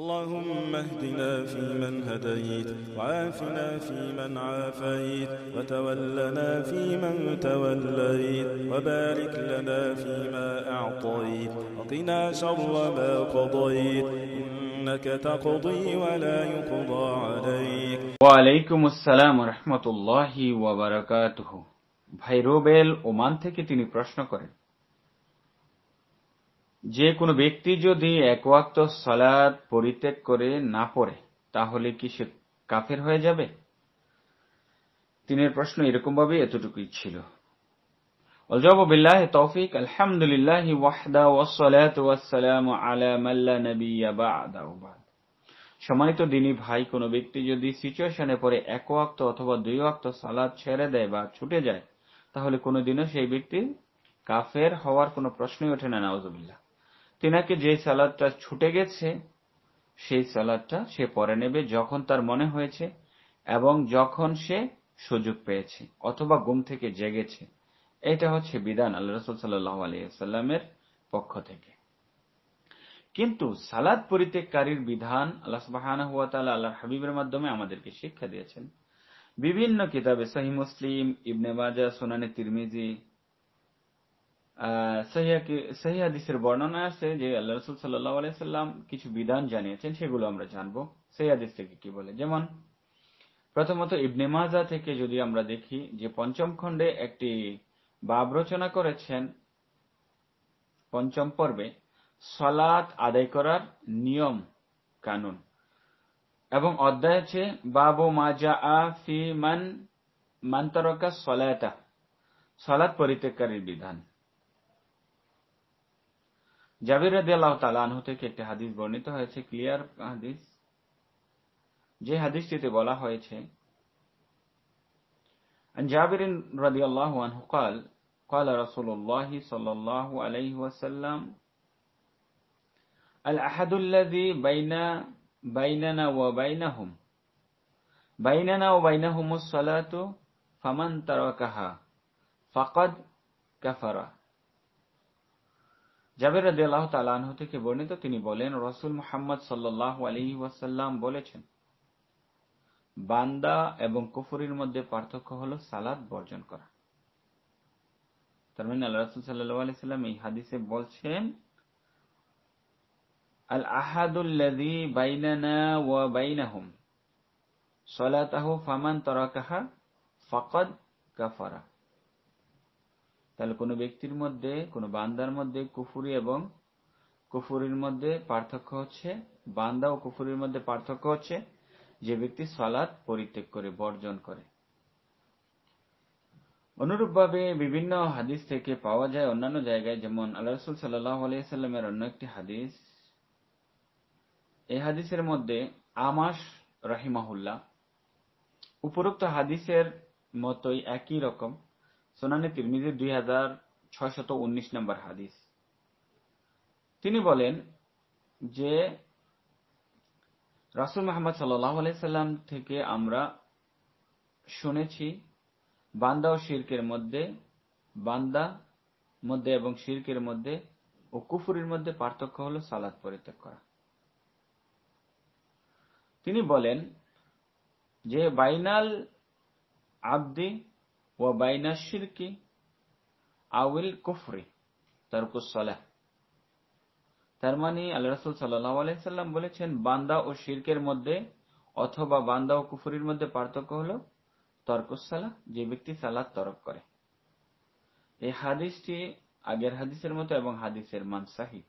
اللهم اهدنا فيمن هديت وعافنا فيمن عافيت وتولنا فيمن توليت وبارك لنا فيما أعطيت وقنا شر ما قضيت إنك تقضي ولا يقضى عليك وعليكم السلام ورحمة الله وبركاته ভাই রোবেল ওমান থেকে তিনি প্রশ্ন করেন যে কোনো ব্যক্তি যদি একওয়াক্ত সালাদ পরিত্যাগ করে না পড়ে তাহলে কি সে কাফের হয়ে যাবে তিনের প্রশ্ন এরকমভাবে এতটুকুই ছিল الجواب بالله التوفيق সম্মানিত দিনী ভাই কোন ব্যক্তি যদি সিচুয়েশনে পরে এক ওয়াক্ত অথবা দুই ওয়াক্ত সালাদ ছেড়ে দেয় বা ছুটে যায় তাহলে কোনোদিনও সেই ব্যক্তি কাফের হওয়ার কোন প্রশ্নই ওঠে না নাওজবিল্লাহ তেনাকে যে সালাদটা ছুটে গেছে সেই সালাদটা সে পরে নেবে যখন তার মনে হয়েছে এবং যখন সে সুযোগ পেয়েছে অথবা ঘুম থেকে জেগেছে এটা হচ্ছে বিধান আল্লাহ রসুল সাল্লাহ আলিয়াল্লামের পক্ষ থেকে কিন্তু সালাদ পরিত্যাগকারীর বিধান আল্লাহ সুবাহান হুয়া হাবিবের মাধ্যমে আমাদেরকে শিক্ষা দিয়েছেন বিভিন্ন কিতাবে সহি মুসলিম ইবনে বাজা সোনানে তিরমিজি সেই বর্ণনা আছে যে আল্লাহ রসুল সাল্লাহ আলাইসাল্লাম কিছু বিধান জানিয়েছেন সেগুলো আমরা জানবো থেকে কি বলে যেমন প্রথমত ইবনে মাজা থেকে যদি আমরা দেখি যে পঞ্চম খণ্ডে একটি বাব রচনা করেছেন পঞ্চম পর্বে সলাৎ আদায় করার নিয়ম কানুন এবং অধ্যায় আছে বাবু মাজা আ ফি মান মান্তরকা সলায়তা সলাৎ পরিত্যাগকারীর বিধান জাবির রাদিয়াল্লাহু তাআলা আনহু থেকে একটি হাদিস বর্ণিত হয়েছে ক্লিয়ার হাদিস যে হাদিসটিতে বলা হয়েছে আন জাবির রাদিয়াল্লাহু আনহু قال قال رسول الله صلى الله عليه وسلم الأحد الذي بين بيننا وبينهم بيننا وبينهم الصلاة فمن تركها فقد كفر জাবের আল্লাহ তালাহ থেকে বর্ণিত তিনি বলেন রসুল মোহাম্মদ সাল্লাহ ওয়াসাল্লাম বলেছেন বান্দা এবং কুফুরির মধ্যে পার্থক্য হল সালাদ বর্জন করা তার মানে আল্লাহ রসুল সাল্লাহ আলি সাল্লাম এই হাদিসে বলছেন আল আহাদুল্লাদি বাইনানা ওয়া বাইনাহুম সলাতাহু ফামান তরাকাহা ফকদ কাফারা তাহলে কোনো ব্যক্তির মধ্যে কোনো বান্দার মধ্যে কুফুরি এবং কুফুরির মধ্যে পার্থক্য হচ্ছে বান্দা ও কুফুরির মধ্যে পার্থক্য হচ্ছে যে ব্যক্তি সালাত পরিত্যাগ করে বর্জন করে অনুরূপভাবে বিভিন্ন হাদিস থেকে পাওয়া যায় অন্যান্য জায়গায় যেমন আল্লাহ রসুল সাল্লাহ অন্য একটি হাদিস এই হাদিসের মধ্যে আমাস রাহিমাহুল্লাহ উপরোক্ত হাদিসের মতোই একই রকম সোনানি তিরমিজি দুই হাজার ছয়শত উনিশ নম্বর হাদিস তিনি বলেন যে রাসুল মোহাম্মদ সাল্লাম থেকে আমরা শুনেছি বান্দা ও শির্কের মধ্যে বান্দা মধ্যে এবং শির্কের মধ্যে ও কুফুরির মধ্যে পার্থক্য হল সালাদ পরিত্যাগ করা তিনি বলেন যে বাইনাল আব্দি তার মানে আল্লাহ বলেছেন বান্দা ও মধ্যে অথবা বান্দা ও কুফুরির মধ্যে পার্থক্য হল তর্কসালা যে ব্যক্তি সালাদ তরক করে এই হাদিসটি আগের হাদিসের মতো এবং হাদিসের মানসাহী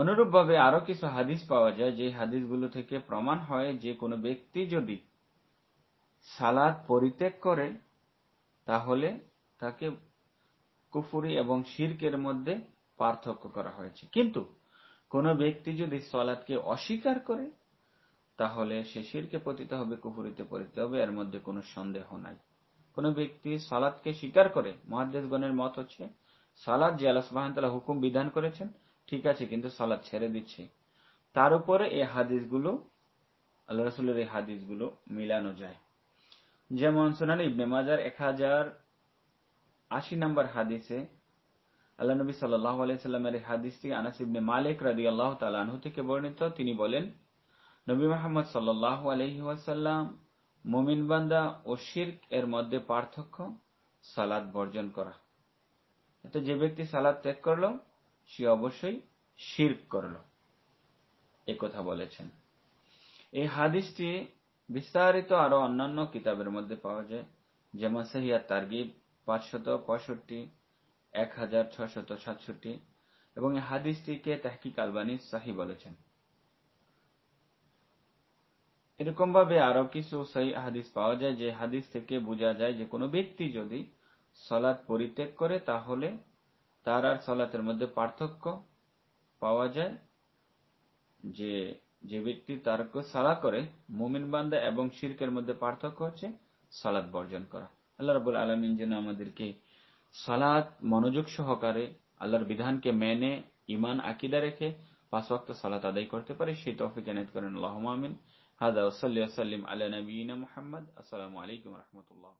অনুরূপভাবে আরো কিছু হাদিস পাওয়া যায় যে হাদিসগুলো থেকে প্রমাণ হয় যে কোনো ব্যক্তি যদি সালাদ পরিত্যাগ করে তাহলে তাকে কুফুরি এবং শির্কের মধ্যে পার্থক্য করা হয়েছে কিন্তু কোন ব্যক্তি যদি সলাদকে অস্বীকার করে তাহলে সে শিরকে পতিত হবে কুফুরিতে পতিত হবে এর মধ্যে কোনো সন্দেহ নাই কোন ব্যক্তি সালাতকে স্বীকার করে মহাদেশগণের মত হচ্ছে সালাদ যে আল্লাহ সুবাহতাল্লাহ হুকুম বিধান করেছেন ঠিক আছে কিন্তু সালাদ ছেড়ে দিচ্ছে তার উপরে এই হাদিসগুলো আল্লাহ রসুলের এই হাদিসগুলো মিলানো যায় যেমন সোনান ইবনে মাজার এক হাজার আশি নম্বর হাদিসে আল্লাহ নবী সাল্লাহ আলাইস্লামের হাদিসটি আনাস ইবনে মালিক রাদি আল্লাহ তালু থেকে বর্ণিত তিনি বলেন নবী মোহাম্মদ সাল্লাহ আলহি ওয়াসাল্লাম বান্দা ও শির্ক এর মধ্যে পার্থক্য সালাদ বর্জন করা এতে যে ব্যক্তি সালাদ ত্যাগ করল সে অবশ্যই শির্ক করল কথা বলেছেন এই হাদিসটি বিস্তারিত আরো অন্যান্য কিতাবের মধ্যে পাওয়া যায় যেমন সেহিয়া তার্গিব পাঁচশত পঁয়ষট্টি এক হাজার ছশত সাতষট্টি এবং এই হাদিসটিকে তাহকিক আলবানি সাহি বলেছেন এরকম ভাবে আরো কিছু সেই হাদিস পাওয়া যায় যে হাদিস থেকে বোঝা যায় যে কোনো ব্যক্তি যদি সলাদ পরিত্যাগ করে তাহলে তার আর সলাতের মধ্যে পার্থক্য পাওয়া যায় যে যে ব্যক্তি তারক সালা করে মুমিন বান্দা এবং শিরকের মধ্যে পার্থক্য হচ্ছে সালাদ বর্জন করা আল্লাহ রাবুল আলমিন যেন আমাদেরকে সালাদ মনোযোগ সহকারে আল্লাহর বিধানকে মেনে ইমান আকিদা রেখে পাঁচ ওয়াক্ত সালাত আদায় করতে পারে সেই তৌফিক এনায়ত করেন আল্লাহ আমিন হাজা সাল্লাহ সাল্লিম আল্লাহ নবীন মোহাম্মদ আসসালামু আলাইকুম রহমতুল্লাহ